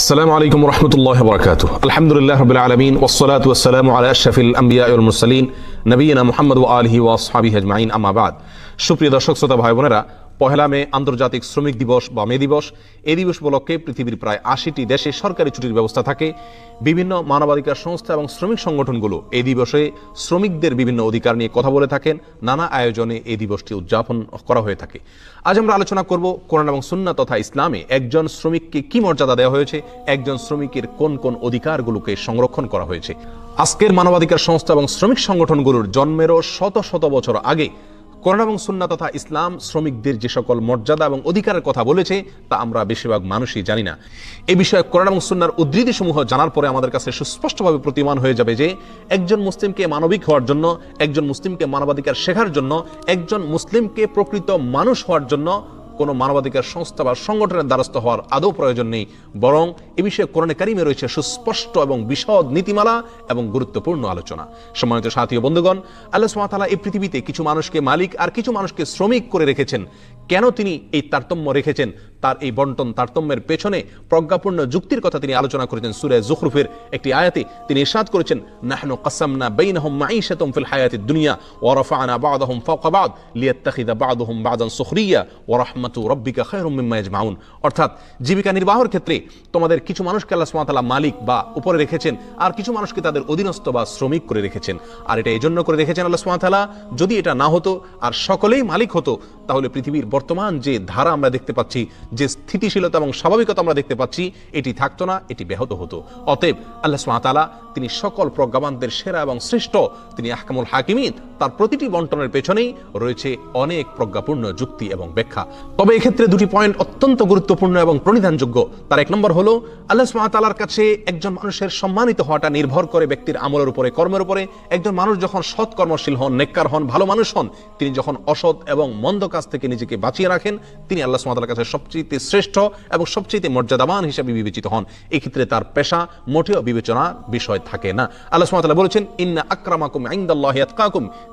السلام عليكم ورحمة الله وبركاته الحمد لله رب العالمين والصلاة والسلام على أشرف الأنبياء والمرسلين نبينا محمد وآله وأصحابه أجمعين أما بعد شكرا দর্শক শ্রোতা ভাই পহেলা মে আন্তর্জাতিক শ্রমিক দিবস বা মে দিবস এই দিবস উপলক্ষে পৃথিবীর প্রায় আশিটি দেশে সরকারি ছুটির ব্যবস্থা থাকে বিভিন্ন মানবাধিকার সংস্থা এবং শ্রমিক সংগঠনগুলো এই দিবসে শ্রমিকদের বিভিন্ন অধিকার নিয়ে কথা বলে থাকেন নানা আয়োজনে এই দিবসটি উদযাপন করা হয়ে থাকে আজ আমরা আলোচনা করব কোরআন এবং সুন্না তথা ইসলামে একজন শ্রমিককে কি মর্যাদা দেওয়া হয়েছে একজন শ্রমিকের কোন কোন অধিকারগুলোকে সংরক্ষণ করা হয়েছে আজকের মানবাধিকার সংস্থা এবং শ্রমিক সংগঠনগুলোর জন্মেরও শত শত বছর আগে করোনা এবং সুন্না তথা ইসলাম শ্রমিকদের যে সকল মর্যাদা এবং অধিকারের কথা বলেছে তা আমরা বেশিরভাগ মানুষই জানি না এ বিষয়ে করোনা এবং সুন্নার উদ্ধৃতিসমূহ জানার পরে আমাদের কাছে সুস্পষ্টভাবে প্রতিমান হয়ে যাবে যে একজন মুসলিমকে মানবিক হওয়ার জন্য একজন মুসলিমকে মানবাধিকার শেখার জন্য একজন মুসলিমকে প্রকৃত মানুষ হওয়ার জন্য কোনো মানবাধিকার সংস্থা বা সংগঠনের দ্বারস্থ হওয়ার আদৌ প্রয়োজন নেই বরং এ বিষয়ে কোরআনে কারিমে রয়েছে সুস্পষ্ট এবং বিশদ নীতিমালা এবং গুরুত্বপূর্ণ আলোচনা সম্মানিত সাথী বন্ধুগণ আল্লাহ সুমাতালা এই পৃথিবীতে কিছু মানুষকে মালিক আর কিছু মানুষকে শ্রমিক করে রেখেছেন কেন তিনি এই তারতম্য রেখেছেন তার এই বন্টন তারতম্যের পেছনে প্রজ্ঞাপূর্ণ যুক্তির কথা তিনি আলোচনা করেছেন সুরে জুখরুফের একটি আয়াতে তিনি ইরশাদ করেছেন নাহনু কাসামনা বাইনহুম মাঈশাতুম ফিল হায়াতিদ দুনিয়া আনা বাদ হোম বা'দাহুম ফাওকা বা'দ হোম বা'দান সুখরিয়া ওয়া নিয়ামতু রব্বিকা খয়রুম্মায় অর্থাৎ জীবিকা নির্বাহের ক্ষেত্রে তোমাদের কিছু মানুষকে আল্লাহ সুমাতালা মালিক বা উপরে রেখেছেন আর কিছু মানুষকে তাদের অধীনস্থ বা শ্রমিক করে রেখেছেন আর এটা এই জন্য করে রেখেছেন আল্লাহ সুমাতালা যদি এটা না হতো আর সকলেই মালিক হতো তাহলে পৃথিবীর বর্তমান যে ধারা আমরা দেখতে পাচ্ছি যে স্থিতিশীলতা এবং স্বাভাবিকতা আমরা দেখতে পাচ্ছি এটি থাকতো না এটি ব্যাহত হতো অতএব আল্লাহ সুমাতালা তিনি সকল প্রজ্ঞাবানদের সেরা এবং শ্রেষ্ঠ তিনি আহকামুল হাকিমিন তার প্রতিটি বন্টনের পেছনেই রয়েছে অনেক প্রজ্ঞাপূর্ণ যুক্তি এবং ব্যাখ্যা তবে এক্ষেত্রে দুটি পয়েন্ট অত্যন্ত গুরুত্বপূর্ণ এবং প্রণিধানযোগ্য তার এক নম্বর হলো আল্লাহ সুমাতালার কাছে একজন মানুষের সম্মানিত হওয়াটা নির্ভর করে ব্যক্তির আমলের উপরে কর্মের উপরে একজন মানুষ যখন সৎকর্মশীল হন নেককার হন ভালো মানুষ হন তিনি যখন অসৎ এবং মন্দকার কাছ থেকে নিজেকে বাঁচিয়ে রাখেন তিনি আল্লাহ সুমাতার কাছে সবচেয়ে শ্রেষ্ঠ এবং সবচেয়ে মর্যাদাবান হিসাবে বিবেচিত হন এক্ষেত্রে তার পেশা মোটেও বিবেচনার বিষয় থাকে না আল্লাহ সুমাতালা বলেছেন ইন্না আক্রামাকুম আইন্দাল্লাহ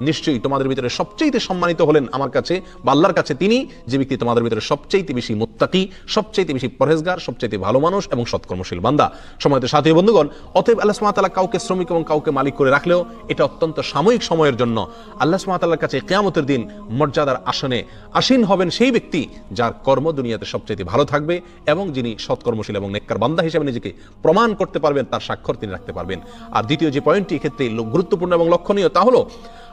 নিশ্চয়ই তোমাদের ভিতরে সবচেয়ে সম্মানিত হলেন আমার কাছে বা আল্লাহর কাছে তিনি যে ব্যক্তি তোমাদের ভিতরে সবচেয়ে বেশি মোত্তাকি সবচেয়ে বেশি পরেজগার সবচেয়ে ভালো মানুষ এবং সৎকর্মশীল বান্দা সময়ত সাথী বন্ধুগণ অতএব আল্লাহ সুমাতালা কাউকে শ্রমিক এবং কাউকে মালিক করে রাখলেও এটা অত্যন্ত সাময়িক সময়ের জন্য আল্লাহ সুমাতাল্লার কাছে কেয়ামতের দিন মর্যাদার আসনে আসীন হবেন সেই ব্যক্তি যার কর্ম দুনিয়াতে সবচেয়ে ভালো থাকবে এবং যিনি সৎকর্মশীল এবং নেককার বান্দা হিসেবে নিজেকে প্রমাণ করতে পারবেন তার স্বাক্ষর তিনি রাখতে পারবেন আর দ্বিতীয় যে পয়েন্টটি ক্ষেত্রে গুরুত্বপূর্ণ এবং লক্ষণীয় তা হলো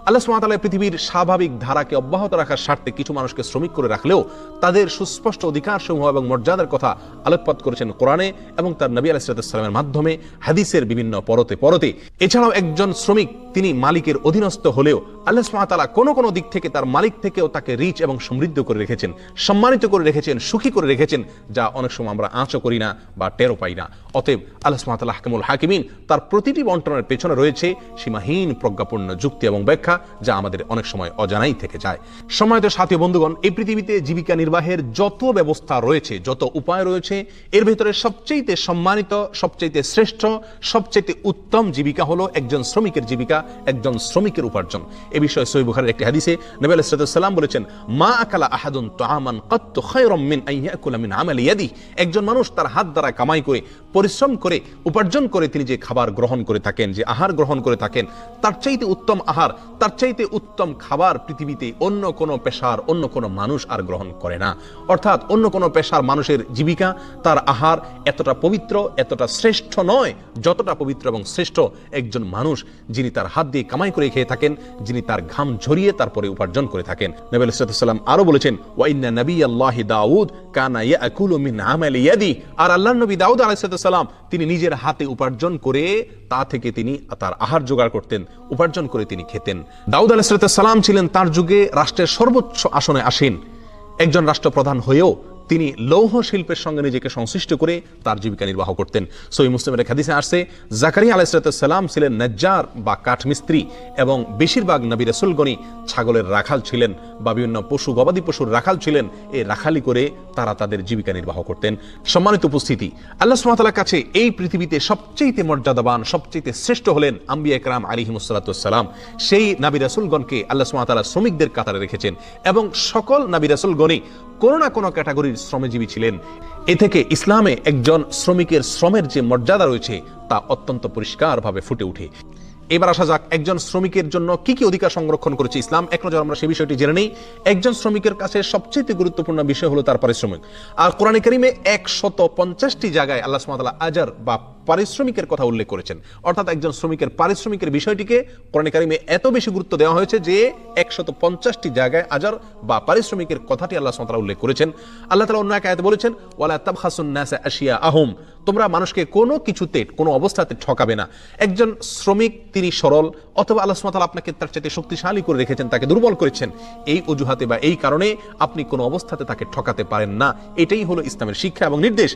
আল্লাহ সুমাতালা পৃথিবীর স্বাভাবিক ধারাকে অব্যাহত রাখার স্বার্থে কিছু মানুষকে শ্রমিক করে রাখলেও তাদের সুস্পষ্ট অধিকার সমূহ এবং মর্যাদার কথা আলোকপাত করেছেন কোরআনে এবং তার নবী আলাইসালামের মাধ্যমে হাদিসের বিভিন্ন পরতে পরতে এছাড়াও একজন শ্রমিক তিনি মালিকের অধীনস্থ হলেও আল্লাহ সুমাতালা কোনো কোনো দিক থেকে তার মালিক থেকেও তাকে রিচ এবং সমৃদ্ধ করে রেখেছেন সম্মানিত করে রেখেছেন সুখী করে রেখেছেন যা অনেক সময় আমরা আঁচও করি না বা টেরও পাই না অতএব আল্লাহ সুমাতালা হাকিমুল হাকিমিন তার প্রতিটি বন্টনের পেছনে রয়েছে সীমাহীন প্রজ্ঞাপূর্ণ যুক্তি এবং ব্যাখ্যা শিক্ষা যা আমাদের অনেক সময় অজানাই থেকে যায় সময় তো সাথী বন্ধুগণ এই পৃথিবীতে জীবিকা নির্বাহের যত ব্যবস্থা রয়েছে যত উপায় রয়েছে এর ভেতরে সবচেয়েতে সম্মানিত সবচেয়েতে শ্রেষ্ঠ সবচেয়েতে উত্তম জীবিকা হলো একজন শ্রমিকের জীবিকা একজন শ্রমিকের উপার্জন এ বিষয়ে সই বুখারের একটি হাদিসে নবী আলাইসালাম বলেছেন মা আকালা আহাদুন তাহামান কত্ত খৈরমিন আইয়াকুলামিন ইয়াদি একজন মানুষ তার হাত দ্বারা কামাই করে পরিশ্রম করে উপার্জন করে তিনি যে খাবার গ্রহণ করে থাকেন যে আহার গ্রহণ করে থাকেন তার চাইতে উত্তম আহার তার চাইতে উত্তম খাবার পৃথিবীতে অন্য কোনো পেশার অন্য কোনো মানুষ আর গ্রহণ করে না অর্থাৎ অন্য কোনো পেশার মানুষের জীবিকা তার আহার এতটা পবিত্র এতটা শ্রেষ্ঠ নয় যতটা পবিত্র এবং শ্রেষ্ঠ একজন মানুষ যিনি তার হাত দিয়ে কামাই করে খেয়ে থাকেন যিনি তার ঘাম ঝরিয়ে তারপরে উপার্জন করে থাকেন নবী আলাইসালাম আরও বলেছেন ওয়াইন্না নবী আল্লাহ দাউদ কানা ইয়াকুল মিন আমাল ইয়াদি আর আল্লাহ নবী দাউদ আলাইসালাম তিনি নিজের হাতে উপার্জন করে তা থেকে তিনি তার আহার জোগাড় করতেন উপার্জন করে তিনি খেতেন দাউদ আলাহ সালাম ছিলেন তার যুগে রাষ্ট্রের সর্বোচ্চ আসনে আসীন একজন রাষ্ট্রপ্রধান হয়েও তিনি লৌহ শিল্পের সঙ্গে নিজেকে সংশ্লিষ্ট করে তার জীবিকা নির্বাহ করতেন সই মুসলিমের খাদিসে আসছে জাকারিয়া আলাইসালাম ছিলেন নজ্জার বা কাঠমিস্ত্রি এবং বেশিরভাগ নবী রসুলগণি ছাগলের রাখাল ছিলেন বা বিভিন্ন পশু গবাদি পশুর রাখাল ছিলেন এই রাখালি করে তারা তাদের জীবিকা নির্বাহ করতেন সম্মানিত উপস্থিতি আল্লাহ সুমাতালার কাছে এই পৃথিবীতে সবচেয়েতে মর্যাদাবান সবচেয়েতে শ্রেষ্ঠ হলেন আম্বি একরাম আলিহিমসালাতাম সেই নাবি রাসুলগণকে আল্লাহ সুমাতালা শ্রমিকদের কাতারে রেখেছেন এবং সকল নাবি রাসুলগণই কোনো না কোনো ক্যাটাগরির শ্রমজীবী ছিলেন এ থেকে ইসলামে একজন শ্রমিকের শ্রমের যে মর্যাদা রয়েছে তা অত্যন্ত পরিষ্কারভাবে ফুটে উঠে এবার আসা যাক একজন শ্রমিকের জন্য কি কি অধিকার সংরক্ষণ করেছে ইসলাম এক নজর আমরা সেই বিষয়টি জেনে নেই একজন শ্রমিকের কাছে সবচেয়ে গুরুত্বপূর্ণ বিষয় হলো তার পারিশ্রমিক আর কোরআনে করিমে একশত পঞ্চাশটি জায়গায় আল্লাহ সুমাতাল্লাহ আজার বা পারিশ্রমিকের কথা উল্লেখ করেছেন অর্থাৎ একজন শ্রমিকের পারিশ্রমিকের বিষয়টিকে কোরআন কারিমে এত বেশি গুরুত্ব দেওয়া হয়েছে যে একশত পঞ্চাশটি জায়গায় আজার বা পারিশ্রমিকের কথাটি আল্লাহ সাঁতরা উল্লেখ করেছেন আল্লাহ তালা অন্য এক আয়াত বলেছেন ওয়ালা নাসা আশিয়া আহম তোমরা মানুষকে কোনো কিছুতে কোনো অবস্থাতে ঠকাবে না একজন শ্রমিক তিনি সরল অথবা আল্লাহ সাঁতাল আপনাকে তার চাইতে শক্তিশালী করে রেখেছেন তাকে দুর্বল করেছেন এই অজুহাতে বা এই কারণে আপনি কোনো অবস্থাতে তাকে ঠকাতে পারেন না এটাই হলো ইসলামের শিক্ষা এবং নির্দেশ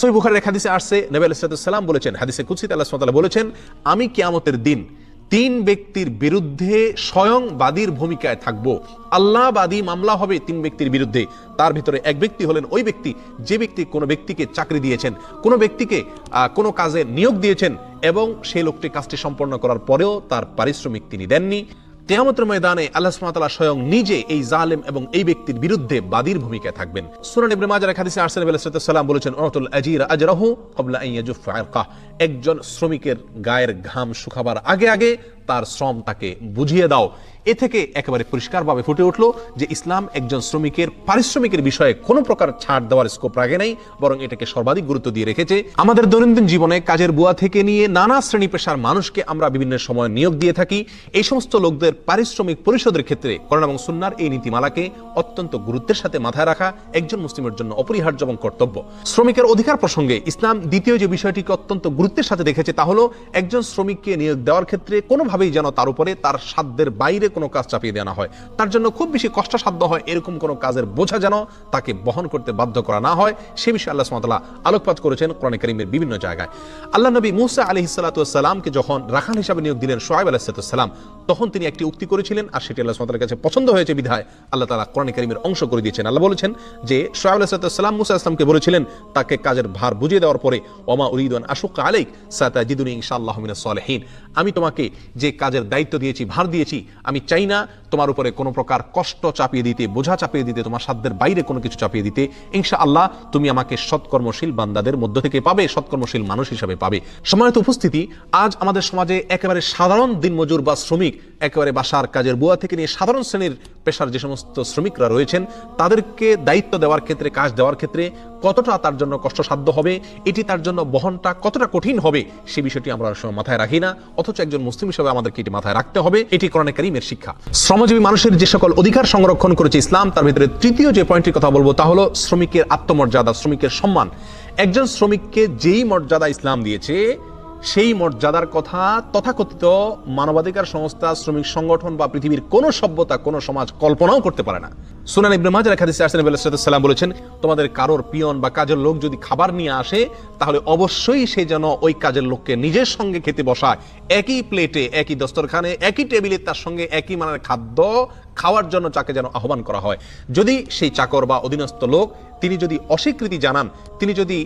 সই বুখারের এক হাদিসে আসছে নবী আলাইসালাম বলেছেন হাদিসে কুৎসিত আল্লাহ বলেছেন আমি কেয়ামতের দিন তিন ব্যক্তির বিরুদ্ধে স্বয়ং বাদীর ভূমিকায় থাকব আল্লাহ বাদী মামলা হবে তিন ব্যক্তির বিরুদ্ধে তার ভিতরে এক ব্যক্তি হলেন ওই ব্যক্তি যে ব্যক্তি কোনো ব্যক্তিকে চাকরি দিয়েছেন কোনো ব্যক্তিকে কোনো কাজে নিয়োগ দিয়েছেন এবং সেই লোকটি কাজটি সম্পন্ন করার পরেও তার পারিশ্রমিক তিনি দেননি তেয়ামতের ময়দানে আল্লাহ সুমাতলা স্বয়ং নিজে এই জালেম এবং এই ব্যক্তির বিরুদ্ধে বাদীর ভূমিকায় থাকবেন সুরান ইবনে মাজার হাদিসে আরসাল সাল্লাম বলেছেন অতুল আজির আজরাহু কবলা ইয়াজুফ একজন শ্রমিকের গায়ের ঘাম শুকাবার আগে আগে তার শ্রম তাকে বুঝিয়ে দাও এ থেকে একেবারে পরিষ্কারভাবে ফুটে উঠলো যে ইসলাম একজন শ্রমিকের পারিশ্রমিকের বিষয়ে কোনো প্রকার ছাড় দেওয়ার স্কোপ রাখে নাই বরং এটাকে সর্বাধিক গুরুত্ব দিয়ে রেখেছে আমাদের দৈনন্দিন জীবনে কাজের বুয়া থেকে নিয়ে নানা শ্রেণী পেশার মানুষকে আমরা বিভিন্ন সময় নিয়োগ দিয়ে থাকি এই সমস্ত লোকদের পারিশ্রমিক পরিশোধের ক্ষেত্রে করোনা এবং সুনার এই নীতিমালাকে অত্যন্ত গুরুত্বের সাথে মাথায় রাখা একজন মুসলিমের জন্য অপরিহার্য এবং কর্তব্য শ্রমিকের অধিকার প্রসঙ্গে ইসলাম দ্বিতীয় যে বিষয়টিকে অত্যন্ত গুরুত্বের সাথে দেখেছে তা হলো একজন শ্রমিককে নিয়োগ দেওয়ার ক্ষেত্রে কোনো কোনোভাবেই যেন তার উপরে তার সাধ্যের বাইরে কোনো কাজ চাপিয়ে দেওয়া হয় তার জন্য খুব বেশি কষ্টসাধ্য হয় এরকম কোনো কাজের বোঝা যেন তাকে বহন করতে বাধ্য করা না হয় সে বিষয়ে আল্লাহ সুমতলা আলোকপাত করেছেন কোরআন করিমের বিভিন্ন জায়গায় আল্লাহ নবী মুসা আলি সালাতামকে যখন রাখাল হিসাবে নিয়োগ দিলেন সোহাইব আলাহিসাল্লাম তখন তিনি একটি উক্তি করেছিলেন আর সেটি আল্লাহ সুমতালার কাছে পছন্দ হয়েছে বিধায় আল্লাহ তালা কোরআন করিমের অংশ করে দিয়েছেন আল্লাহ বলেছেন যে সোহাইব আলাহিসাল্লাম মুসা আসলামকে বলেছিলেন তাকে কাজের ভার বুঝিয়ে দেওয়ার পরে ওমা উরিদন আশুক আলিক সাতা জিদুন ইনশাআল্লাহ মিনা সলেহীন আমি তোমাকে যে যে কাজের দায়িত্ব দিয়েছি ভার দিয়েছি আমি চাই না তোমার উপরে কোনো প্রকার কষ্ট চাপিয়ে দিতে বোঝা চাপিয়ে দিতে তোমার সাধ্যের বাইরে কোনো কিছু চাপিয়ে দিতে ইনশা আল্লাহ তুমি আমাকে সৎকর্মশীল বান্দাদের মধ্য থেকে পাবে সৎকর্মশীল মানুষ হিসাবে পাবে সময়ত উপস্থিতি আজ আমাদের সমাজে একেবারে সাধারণ দিনমজুর বা শ্রমিক একেবারে বাসার কাজের বুয়া থেকে নিয়ে সাধারণ শ্রেণীর পেশার যে সমস্ত শ্রমিকরা রয়েছেন তাদেরকে দায়িত্ব দেওয়ার ক্ষেত্রে কাজ দেওয়ার ক্ষেত্রে কতটা তার জন্য কষ্টসাধ্য হবে এটি তার জন্য বহনটা কতটা কঠিন হবে সে বিষয়টি আমরা মাথায় রাখি না অথচ একজন মুসলিম হিসেবে আমাদেরকে এটি মাথায় রাখতে হবে এটি কোরআনে কারিমের শিক্ষা শ্রম শ্রমজীবী মানুষের যে সকল অধিকার সংরক্ষণ করেছে ইসলাম তার ভিতরে তৃতীয় যে পয়েন্টের কথা বলবো তা হলো শ্রমিকের আত্মমর্যাদা শ্রমিকের সম্মান একজন শ্রমিককে যেই মর্যাদা ইসলাম দিয়েছে সেই মর্যাদার কথা তথাকথিত মানবাধিকার সংস্থা শ্রমিক সংগঠন বা পৃথিবীর কোনো সভ্যতা কোনো সমাজ কল্পনাও করতে পারে না সুনান ইব্রাহিমাজ রেখাদিস আসেন সাল্লাম বলেছেন তোমাদের কারোর পিয়ন বা কাজের লোক যদি খাবার নিয়ে আসে তাহলে অবশ্যই সে যেন ওই কাজের লোককে নিজের সঙ্গে খেতে বসায় একই প্লেটে একই দস্তরখানে একই টেবিলে তার সঙ্গে একই মানের খাদ্য খাওয়ার জন্য তাকে যেন আহ্বান করা হয় যদি সেই চাকর বা অধীনস্থ লোক তিনি যদি অস্বীকৃতি জানান তিনি যদি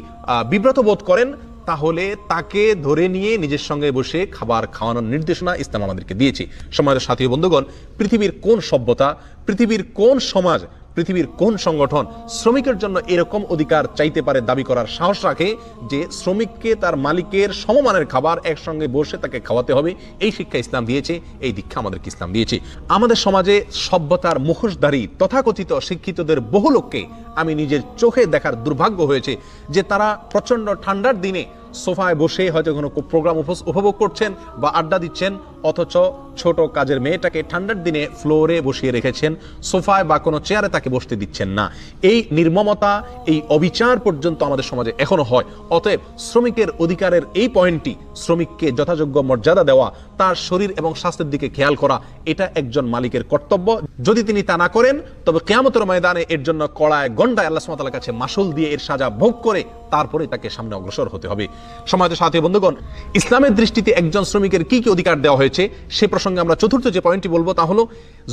বিব্রত বোধ করেন তাহলে তাকে ধরে নিয়ে নিজের সঙ্গে বসে খাবার খাওয়ানোর নির্দেশনা ইসলাম আমাদেরকে দিয়েছে সমাজের সাথী বন্ধুগণ পৃথিবীর কোন সভ্যতা পৃথিবীর কোন সমাজ পৃথিবীর কোন সংগঠন শ্রমিকের জন্য এরকম অধিকার চাইতে পারে দাবি করার সাহস রাখে যে শ্রমিককে তার মালিকের সমমানের খাবার একসঙ্গে বসে তাকে খাওয়াতে হবে এই শিক্ষা ইসলাম দিয়েছে এই দীক্ষা আমাদেরকে ইসলাম দিয়েছে আমাদের সমাজে সভ্যতার মুখোশধারী তথাকথিত শিক্ষিতদের বহু লোককে আমি নিজের চোখে দেখার দুর্ভাগ্য হয়েছে যে তারা প্রচণ্ড ঠান্ডার দিনে সোফায় বসে হয়তো কোনো প্রোগ্রাম উপভোগ করছেন বা আড্ডা দিচ্ছেন অথচ ছোট কাজের মেয়েটাকে ঠান্ডার দিনে ফ্লোরে বসিয়ে রেখেছেন সোফায় বা কোনো চেয়ারে তাকে বসতে দিচ্ছেন না এই নির্মমতা এই অবিচার পর্যন্ত আমাদের সমাজে এখনো হয় অতএব শ্রমিকের অধিকারের এই পয়েন্টটি শ্রমিককে যথাযোগ্য মর্যাদা দেওয়া তার শরীর এবং স্বাস্থ্যের দিকে খেয়াল করা এটা একজন মালিকের কর্তব্য যদি তিনি তা না করেন তবে কেয়ামতের ময়দানে এর জন্য কড়ায় গন্ডায় আল্লাহ সুমাতালার কাছে মাসুল দিয়ে এর সাজা ভোগ করে তারপরে তাকে সামনে অগ্রসর হতে হবে সমাজের সাথে বন্ধুগণ ইসলামের দৃষ্টিতে একজন শ্রমিকের কি কি অধিকার দেওয়া হয়েছে রয়েছে সে প্রসঙ্গে আমরা চতুর্থ যে পয়েন্টটি বলবো তা হলো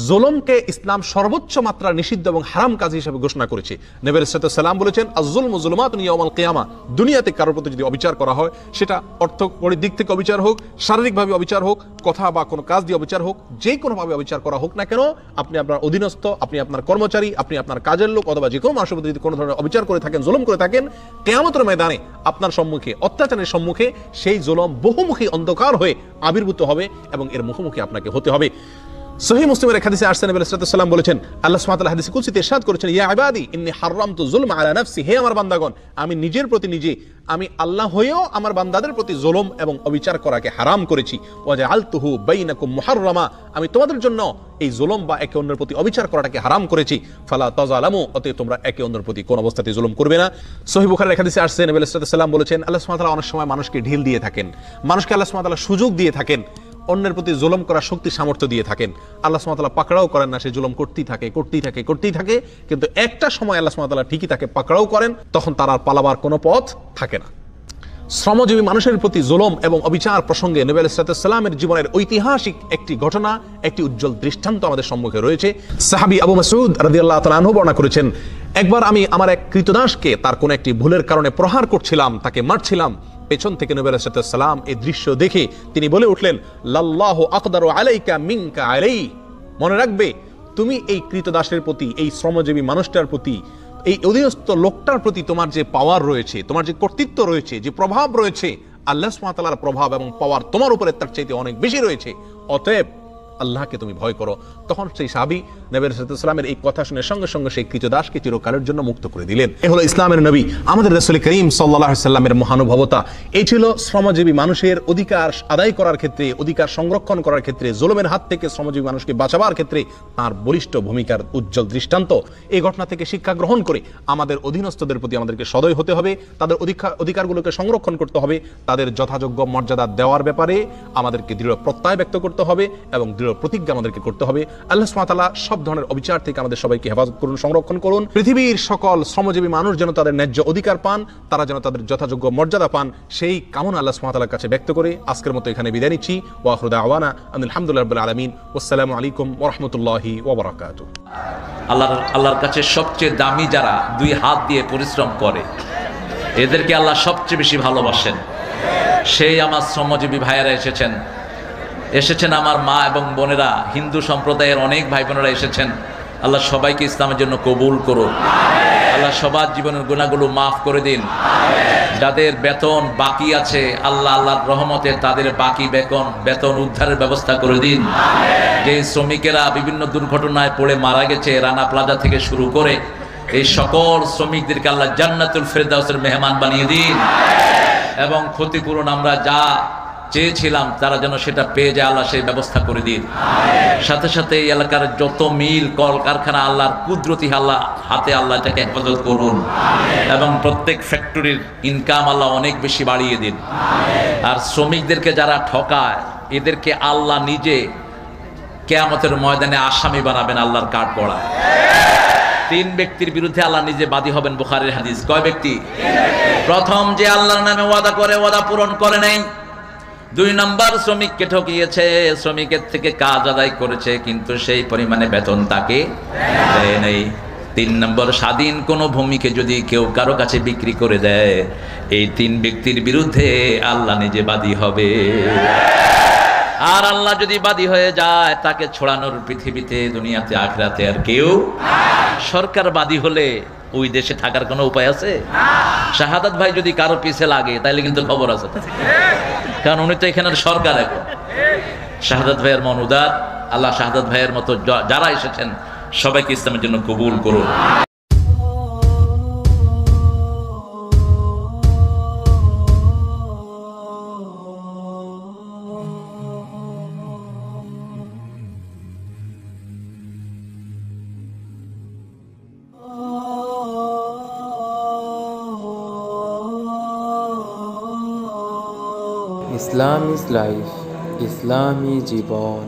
জোলমকে ইসলাম সর্বোচ্চ মাত্রা নিষিদ্ধ এবং হারাম কাজ হিসেবে ঘোষণা করেছে নেবের সাথে সালাম বলেছেন আজুল মুজলমাত নিয়মাল কেয়ামা দুনিয়াতে কারোর প্রতি যদি অবিচার করা হয় সেটা অর্থকরী দিক থেকে অবিচার হোক শারীরিকভাবে অবিচার হোক কথা বা কোনো কাজ দিয়ে অবিচার হোক যে কোনোভাবে অবিচার করা হোক না কেন আপনি আপনার অধীনস্থ আপনি আপনার কর্মচারী আপনি আপনার কাজের লোক অথবা যে কোনো মানুষের প্রতি যদি কোনো ধরনের অবিচার করে থাকেন জোলম করে থাকেন কেয়ামতের ময়দানে আপনার সম্মুখে অত্যাচারের সম্মুখে সেই জোলম বহুমুখী অন্ধকার হয়ে আবির্ভূত হবে এবং এর মুখোমুখি আপনাকে হতে হবে সহি মুসলিমের হাদিসে আরসান নবী সাল্লাম বলেছেন আল্লাহ সুবহানাহু হাদিসে কুলসিতে ইরশাদ করেছেন ইয়া ইবাদি ইন্নি হারামতু যুলম আলা নাফসি হে আমার বান্দাগণ আমি নিজের প্রতি নিজে আমি আল্লাহ হয়েও আমার বান্দাদের প্রতি জুলুম এবং অবিচার করাকে হারাম করেছি ওয়া জাআলতুহু বাইনাকুম মুহাররামা আমি তোমাদের জন্য এই জুলুম বা একে অন্যের প্রতি অবিচার করাটাকে হারাম করেছি ফালা তাজালামু অতএব তোমরা একে অন্যের প্রতি কোন অবস্থাতে জুলুম করবে না সহি বুখারীর হাদিসে আরসান নবী সাল্লাম বলেছেন আল্লাহ সুবহানাহু অনেক সময় মানুষকে ঢিল দিয়ে থাকেন মানুষকে আল্লাহ সুবহানাহু সুযোগ দিয়ে থাকেন অন্যের প্রতি জুলম করার শক্তি সামর্থ্য দিয়ে থাকেন আল্লাহ সুমাতালা পাকড়াও করেন না সে জুলম করতেই থাকে করতেই থাকে করতেই থাকে কিন্তু একটা সময় আল্লাহ সুমাতালা ঠিকই তাকে পাকড়াও করেন তখন তার আর পালাবার কোনো পথ থাকে না শ্রমজীবী মানুষের প্রতি জোলম এবং অবিচার প্রসঙ্গে নবী ইসরাতামের জীবনের ঐতিহাসিক একটি ঘটনা একটি উজ্জ্বল দৃষ্টান্ত আমাদের সম্মুখে রয়েছে সাহাবি আবু মাসুদ রাজিয়াল্লাহ তালহ বর্ণনা করেছেন একবার আমি আমার এক কৃতদাসকে তার কোনো একটি ভুলের কারণে প্রহার করছিলাম তাকে মারছিলাম পেছন থেকে নবী সালাম এই দৃশ্য দেখে তিনি বলে উঠলেন লাল্লাহ আকদার আলাইকা মিঙ্কা আলাই মনে রাখবে তুমি এই কৃতদাসের প্রতি এই শ্রমজীবী মানুষটার প্রতি এই অধীনস্থ লোকটার প্রতি তোমার যে পাওয়ার রয়েছে তোমার যে কর্তৃত্ব রয়েছে যে প্রভাব রয়েছে আল্লাহ সুমাতালার প্রভাব এবং পাওয়ার তোমার উপরে তার চাইতে অনেক বেশি রয়েছে অতএব আল্লাহকে তুমি ভয় করো তখন সেই সাবি নবীর রসুলামের এই কথা শুনে সঙ্গে সঙ্গে সেই কৃতদাসকে চিরকালের জন্য মুক্ত করে দিলেন এ হলো ইসলামের নবী আমাদের রসুল করিম সাল্লাহ সাল্লামের মহানুভবতা এই ছিল শ্রমজীবী মানুষের অধিকার আদায় করার ক্ষেত্রে অধিকার সংরক্ষণ করার ক্ষেত্রে জোলমের হাত থেকে শ্রমজীবী মানুষকে বাঁচাবার ক্ষেত্রে তার বলিষ্ঠ ভূমিকার উজ্জ্বল দৃষ্টান্ত এই ঘটনা থেকে শিক্ষা গ্রহণ করে আমাদের অধীনস্থদের প্রতি আমাদেরকে সদয় হতে হবে তাদের অধিকারগুলোকে সংরক্ষণ করতে হবে তাদের যথাযোগ্য মর্যাদা দেওয়ার ব্যাপারে আমাদেরকে দৃঢ় প্রত্যয় ব্যক্ত করতে হবে এবং দৃঢ় দৃঢ় প্রতিজ্ঞা আমাদেরকে করতে হবে আল্লাহ সুমাতালা সব ধরনের অবিচার থেকে আমাদের সবাইকে হেফাজত করুন সংরক্ষণ করুন পৃথিবীর সকল শ্রমজীবী মানুষ যেন তাদের ন্যায্য অধিকার পান তারা যেন তাদের যথাযোগ্য মর্যাদা পান সেই কামনা আল্লাহ সুমাতালার কাছে ব্যক্ত করে আজকের মতো এখানে বিদায় নিচ্ছি ওয়াহরুদা আওয়ানা আলহামদুলিল্লাহ আলমিন ওসালামু আলাইকুম ওরহমতুল্লাহি ওবরাকাত আল্লাহ আল্লাহর কাছে সবচেয়ে দামি যারা দুই হাত দিয়ে পরিশ্রম করে এদেরকে আল্লাহ সবচেয়ে বেশি ভালোবাসেন সেই আমার শ্রমজীবী ভাইয়েরা এসেছেন এসেছেন আমার মা এবং বোনেরা হিন্দু সম্প্রদায়ের অনেক ভাই বোনেরা এসেছেন আল্লাহ সবাইকে ইসলামের জন্য কবুল করুন আল্লাহ সবার জীবনের গুণাগুলো মাফ করে দিন যাদের বেতন বাকি আছে আল্লাহ আল্লাহর রহমতে তাদের বাকি বেতন বেতন উদ্ধারের ব্যবস্থা করে দিন যে শ্রমিকেরা বিভিন্ন দুর্ঘটনায় পড়ে মারা গেছে রানা প্লাজা থেকে শুরু করে এই সকল শ্রমিকদেরকে আল্লাহ জান্নাতুল ফেরদাউসের মেহমান বানিয়ে দিন এবং ক্ষতিপূরণ আমরা যা চেয়েছিলাম তারা যেন সেটা পেয়ে যায় আল্লাহ সেই ব্যবস্থা করে দিন সাথে সাথে এই এলাকার যত মিল কল কারখানা আল্লাহর কুদরতি আল্লাহ হাতে আল্লাহ এটাকে হেফাজত করুন এবং প্রত্যেক ফ্যাক্টরির ইনকাম আল্লাহ অনেক বেশি বাড়িয়ে দিন আর শ্রমিকদেরকে যারা ঠকায় এদেরকে আল্লাহ নিজে কেয়ামতের ময়দানে আসামি বানাবেন আল্লাহর কাঠ পড়ায় তিন ব্যক্তির বিরুদ্ধে আল্লাহ নিজে বাদী হবেন বুখারের হাদিস কয় ব্যক্তি প্রথম যে আল্লাহর নামে ওয়াদা করে ওয়াদা পূরণ করে নেই দুই নম্বর শ্রমিককে ঠকিয়েছে শ্রমিকের থেকে কাজ আদায় করেছে কিন্তু সেই পরিমাণে বেতন তাকে দেয় নেই তিন নম্বর স্বাধীন কোনো ভূমিকে যদি কেউ কারো কাছে বিক্রি করে দেয় এই তিন ব্যক্তির বিরুদ্ধে আল্লাহ নিজে বাদী হবে আর আল্লাহ যদি বাদী হয়ে যায় তাকে ছড়ানোর পৃথিবীতে দুনিয়াতে আখরাতে আর কেউ সরকার বাদী হলে ওই দেশে থাকার কোনো উপায় আছে শাহাদাত ভাই যদি কারো পিছে লাগে তাহলে কিন্তু খবর আছে কারণ উনি তো এখানের সরকার এখন শাহাদাত ভাইয়ের মন উদার আল্লাহ শাহাদাত ভাইয়ের মতো যারা এসেছেন সবাইকে ইসলামের জন্য কবুল করুন is life, Islami জীবন